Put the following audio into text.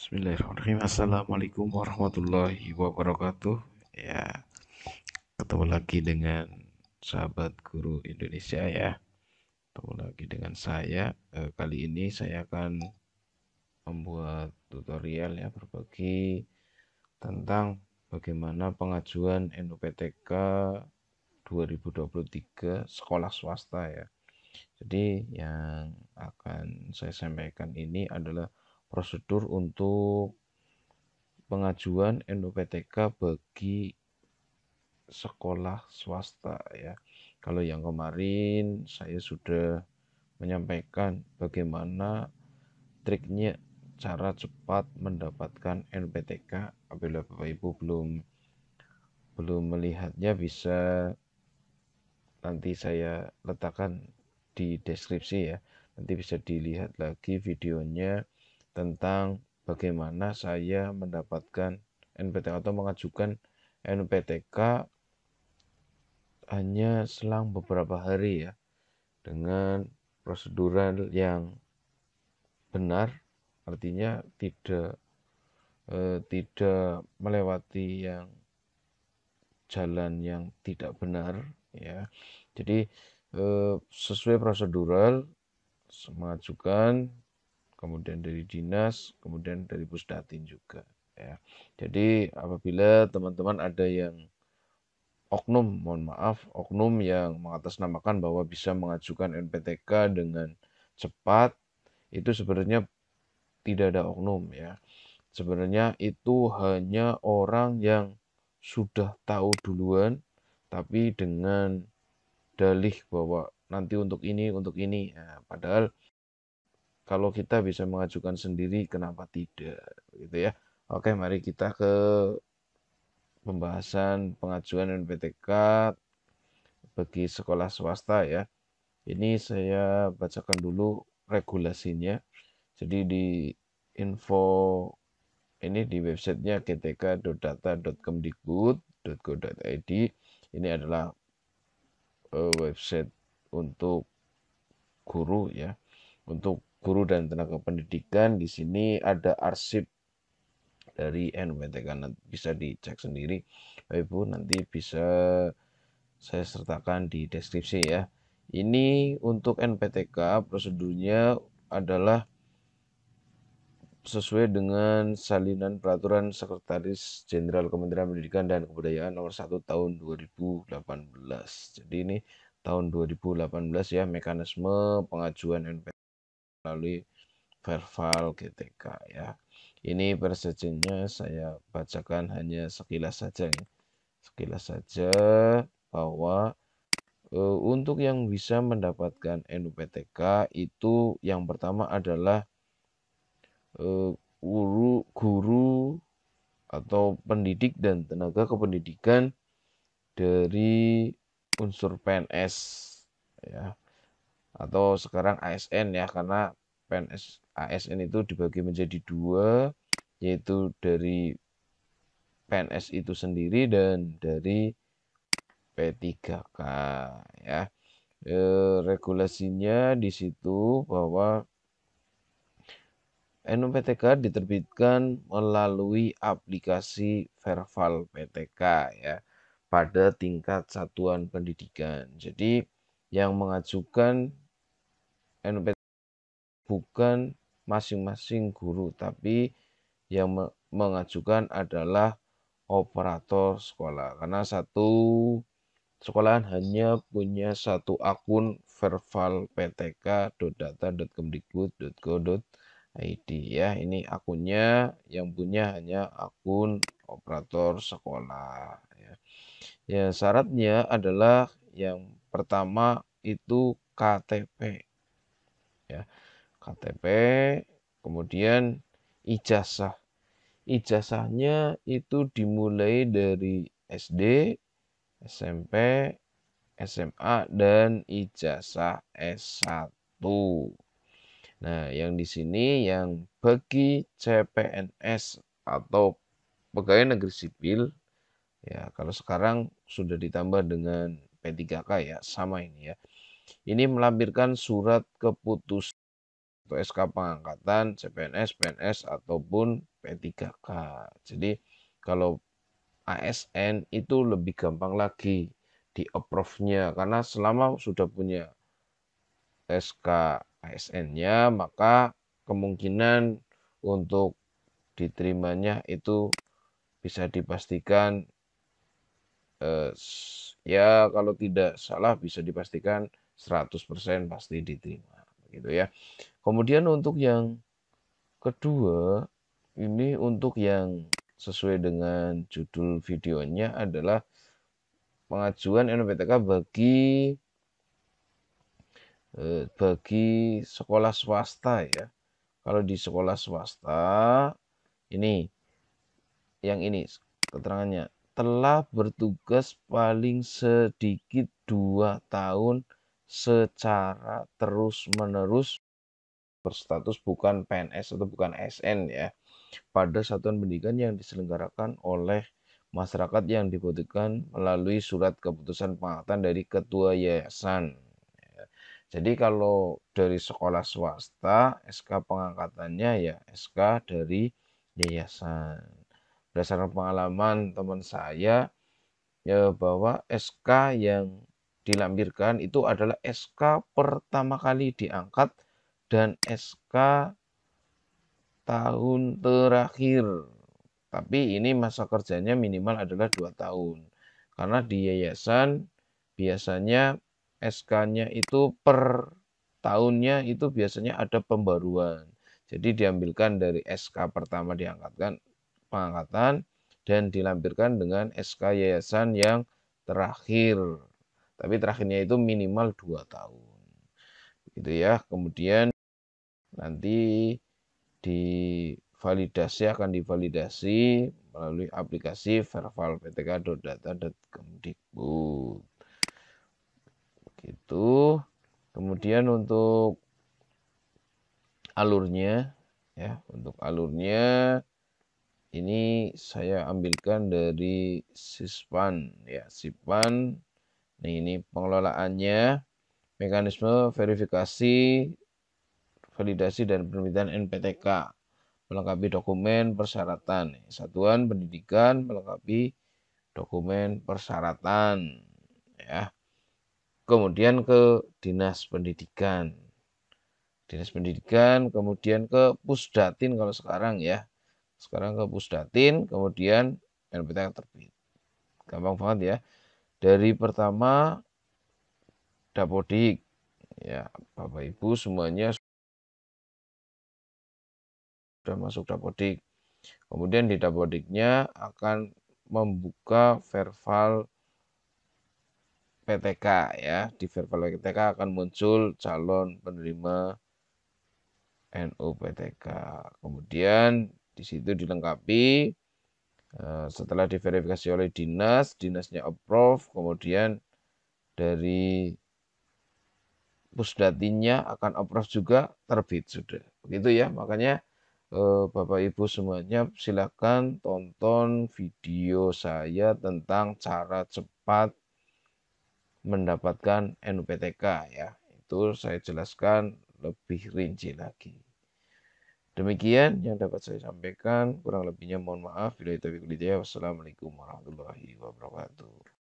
Bismillahirrahmanirrahim. Assalamualaikum warahmatullahi wabarakatuh. Ya, ketemu lagi dengan sahabat guru Indonesia ya. Ketemu lagi dengan saya. Eh, kali ini saya akan membuat tutorial ya berbagi tentang bagaimana pengajuan NUPTK 2023 sekolah swasta ya. Jadi yang akan saya sampaikan ini adalah prosedur untuk pengajuan NUPTK bagi sekolah swasta ya. Kalau yang kemarin saya sudah menyampaikan bagaimana triknya cara cepat mendapatkan NPTK apabila Bapak Ibu belum belum melihatnya bisa nanti saya letakkan di deskripsi ya. Nanti bisa dilihat lagi videonya tentang bagaimana saya mendapatkan NPTK atau mengajukan NPTK hanya selang beberapa hari ya dengan prosedural yang benar artinya tidak eh, tidak melewati yang jalan yang tidak benar ya jadi eh, sesuai prosedural mengajukan kemudian dari dinas, kemudian dari pusdatin juga. Ya. Jadi apabila teman-teman ada yang oknum, mohon maaf, oknum yang mengatasnamakan bahwa bisa mengajukan NPTK dengan cepat, itu sebenarnya tidak ada oknum ya. Sebenarnya itu hanya orang yang sudah tahu duluan, tapi dengan dalih bahwa nanti untuk ini, untuk ini. ya, padahal kalau kita bisa mengajukan sendiri, kenapa tidak? Gitu ya. Oke, mari kita ke pembahasan pengajuan NPTK bagi sekolah swasta ya. Ini saya bacakan dulu regulasinya. Jadi di info ini di websitenya gtk.data.kemdikbud.go.id ini adalah eh, website untuk guru ya untuk guru dan tenaga pendidikan di sini ada arsip dari NPTK bisa dicek sendiri Bapak Ibu nanti bisa saya sertakan di deskripsi ya ini untuk NPTK prosedurnya adalah sesuai dengan salinan peraturan Sekretaris Jenderal Kementerian Pendidikan dan Kebudayaan nomor 1 tahun 2018. Jadi ini tahun 2018 ya mekanisme pengajuan NPTK melalui verbal GTK ya. Ini persejennya saya bacakan hanya sekilas saja ya. Sekilas saja bahwa e, untuk yang bisa mendapatkan NUPTK itu yang pertama adalah e, guru, guru atau pendidik dan tenaga kependidikan dari unsur PNS ya atau sekarang ASN ya karena PNS ASN itu dibagi menjadi dua yaitu dari PNS itu sendiri dan dari P3K ya e, regulasinya di situ bahwa NUPTK diterbitkan melalui aplikasi Verval PTK ya pada tingkat satuan pendidikan. Jadi yang mengajukan NpT anu bukan masing-masing guru tapi yang mengajukan adalah operator sekolah karena satu sekolahan hanya punya satu akun verbal ptk id ya ini akunnya yang punya hanya akun operator sekolah ya, ya syaratnya adalah yang pertama itu KTP ya KTP kemudian ijazah ijazahnya itu dimulai dari SD SMP SMA dan ijazah S1 Nah, yang di sini yang bagi CPNS atau pegawai negeri sipil ya kalau sekarang sudah ditambah dengan P3K ya sama ini ya. Ini melampirkan surat keputusan atau SK pengangkatan CPNS, PNS ataupun P3K. Jadi kalau ASN itu lebih gampang lagi di approve-nya karena selama sudah punya SK ASN-nya maka kemungkinan untuk diterimanya itu bisa dipastikan eh, ya kalau tidak salah bisa dipastikan 100% pasti diterima gitu ya. Kemudian untuk yang kedua ini untuk yang sesuai dengan judul videonya adalah pengajuan NPTK bagi eh, bagi sekolah swasta ya. Kalau di sekolah swasta ini yang ini keterangannya telah bertugas paling sedikit dua tahun secara terus-menerus berstatus bukan PNS atau bukan SN ya pada satuan pendidikan yang diselenggarakan oleh masyarakat yang dibutuhkan melalui surat keputusan pengangkatan dari ketua yayasan. Ya. Jadi kalau dari sekolah swasta SK pengangkatannya ya SK dari yayasan. Berdasarkan pengalaman teman saya ya bahwa SK yang dilampirkan itu adalah SK pertama kali diangkat dan SK tahun terakhir. Tapi ini masa kerjanya minimal adalah 2 tahun. Karena di yayasan biasanya SK-nya itu per tahunnya itu biasanya ada pembaruan. Jadi diambilkan dari SK pertama diangkatkan pengangkatan dan dilampirkan dengan SK yayasan yang terakhir. Tapi terakhirnya itu minimal 2 tahun. Gitu ya. Kemudian nanti validasi akan divalidasi melalui aplikasi verval data. ptk.data.kemdikbud. Begitu. Kemudian untuk alurnya ya, untuk alurnya ini saya ambilkan dari sispan ya, sipan Nah, ini pengelolaannya, mekanisme verifikasi, validasi dan penelitian NPTK, melengkapi dokumen persyaratan, satuan pendidikan melengkapi dokumen persyaratan, ya. Kemudian ke dinas pendidikan, dinas pendidikan, kemudian ke pusdatin kalau sekarang ya, sekarang ke pusdatin, kemudian NPTK terbit. Gampang banget ya dari pertama dapodik ya Bapak Ibu semuanya sudah masuk dapodik. Kemudian di dapodiknya akan membuka verval PTK ya. Di verval PTK akan muncul calon penerima NUPTK. Kemudian di situ dilengkapi Eh, setelah diverifikasi oleh dinas, dinasnya approve, kemudian dari pusdatinya akan approve juga terbit sudah. Begitu ya, makanya eh, Bapak Ibu semuanya silakan tonton video saya tentang cara cepat mendapatkan NUPTK ya. Itu saya jelaskan lebih rinci lagi. Demikian yang dapat saya sampaikan. Kurang lebihnya mohon maaf. Bila itu Wassalamualaikum warahmatullahi wabarakatuh.